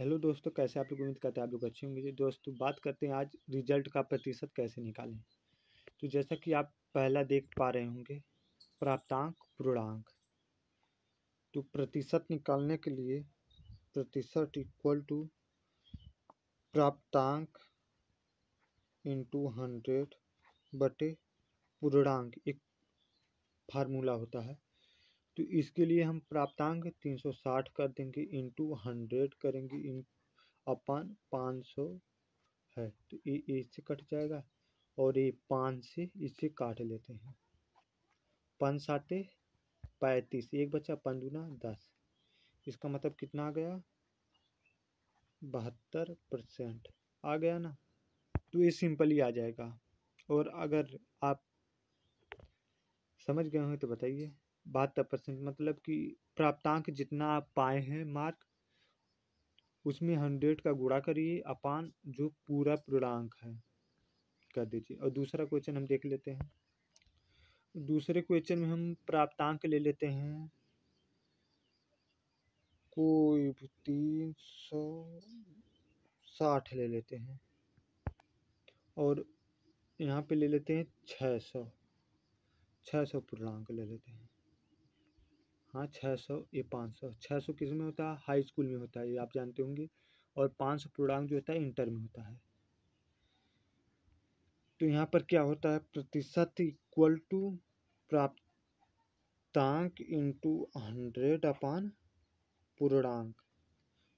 hello दोस्तों कैसे आप लोग उम्मीद करते हैं आप लोग अच्छे होंगे दोस्तों तो बात करते हैं आज रिजल्ट का प्रतिशत कैसे निकालें तो जैसा कि आप पहला देख पा रहे होंगे प्राप्तांक पूर्णांक तो प्रतिशत निकालने के लिए प्रतिशत इक्वल टू प्राप्तांक इंटू हंड्रेड बटे पूर्णांक एक फार्मूला होता है तो इसके लिए हम प्राप्तांक 360 कर देंगे इंटू हंड्रेड करेंगे इन अपन 500 है तो ये इससे कट जाएगा और ये पाँच से इससे काट लेते हैं पाँच साते पैंतीस एक बच्चा पाँच गुना दस इसका मतलब कितना आ गया बहत्तर परसेंट आ गया ना तो ये सिंपली आ जाएगा और अगर आप समझ गए हो तो बताइए बहत्तर परसेंट मतलब कि प्राप्तांक जितना आप पाए हैं मार्क उसमें हंड्रेड का गुणा करिए अपान जो पूरा पूर्णांक है कर दीजिए और दूसरा क्वेश्चन हम देख लेते हैं दूसरे क्वेश्चन में हम प्राप्तांक ले लेते हैं कोई तीन सौ साठ ले लेते हैं और यहाँ पे ले लेते हैं छः सौ छः सौ पूर्णांक ले लेते हैं हाँ छः सौ ये पाँच सौ छः सौ किस में होता है हाई स्कूल में होता है ये आप जानते होंगे और पाँच सौ पूर्णांक जो होता है इंटर में होता है तो यहाँ पर क्या होता है प्रतिशत इक्वल टू प्राप्तांक इंटू हंड्रेड अपान पूर्णांक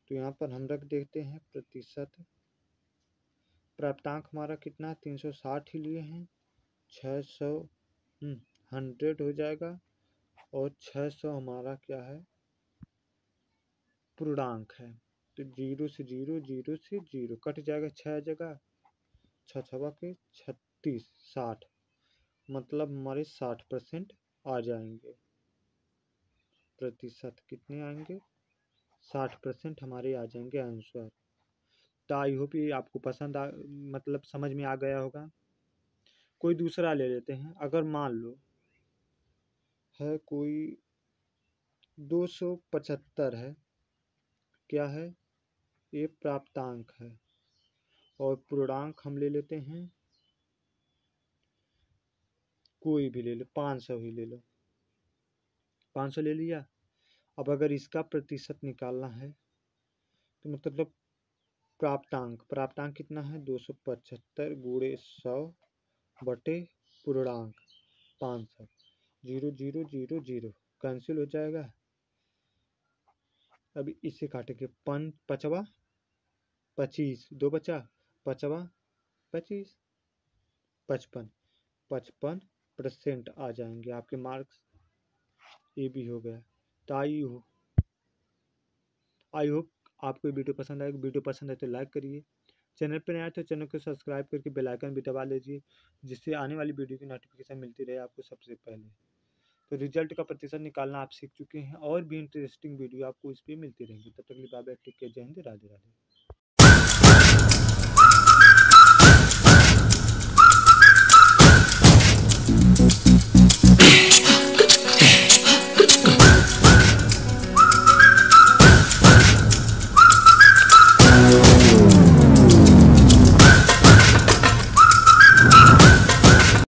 तो यहाँ पर हम रख देखते हैं प्रतिशत प्राप्तांक हमारा कितना तीन सौ साठ ही लिए हैं छः सौ हम्म, हंड्रेड हो जाएगा और छः सौ हमारा क्या है पूर्णांक है तो जीरो से जीरो जीरो से जीरो कट जाएगा छः जगह छः छवा के छत्तीस साठ मतलब हमारे साठ परसेंट आ जाएंगे प्रतिशत कितने आएंगे साठ परसेंट हमारे आ जाएंगे आंसर तो आई होप ये आपको पसंद आ मतलब समझ में आ गया होगा कोई दूसरा ले लेते हैं अगर मान लो है कोई दो सौ पचहत्तर है क्या है ये प्राप्तांक है और पूर्णांक हम ले लेते हैं कोई भी ले लो पाँच सौ ही ले लो पाँच सौ ले लिया अब अगर इसका प्रतिशत निकालना है तो मतलब प्राप्तांक प्राप्तांक कितना है दो सौ पचहत्तर गुड़े सौ बटे पूर्णांक पाँच सौ zero zero zero zero cancel हो जाएगा अभी इसे काटेंगे पन पचवा पच्चीस दो बचा पचवा पच्चीस पचपन पचपन परसेंट आ जाएंगे आपके मार्क्स ये भी हो गया तो आई हो आई होप आपको वीडियो पसंद आएगा वीडियो पसंद है तो लाइक करिए चैनल पर नया तो चैनल को सब्सक्राइब करके बेलाइकन भी दबा लीजिए जिससे आने वाली वीडियो की नोटिफिकेशन मिलती रहे आपको सबसे पहले तो रिजल्ट का प्रतिशत निकालना आप सीख चुके हैं और भी इंटरेस्टिंग वीडियो आपको इस पर मिलती रहेंगी तब तक लिए बाबा टेक के जय हिंद राधे राधे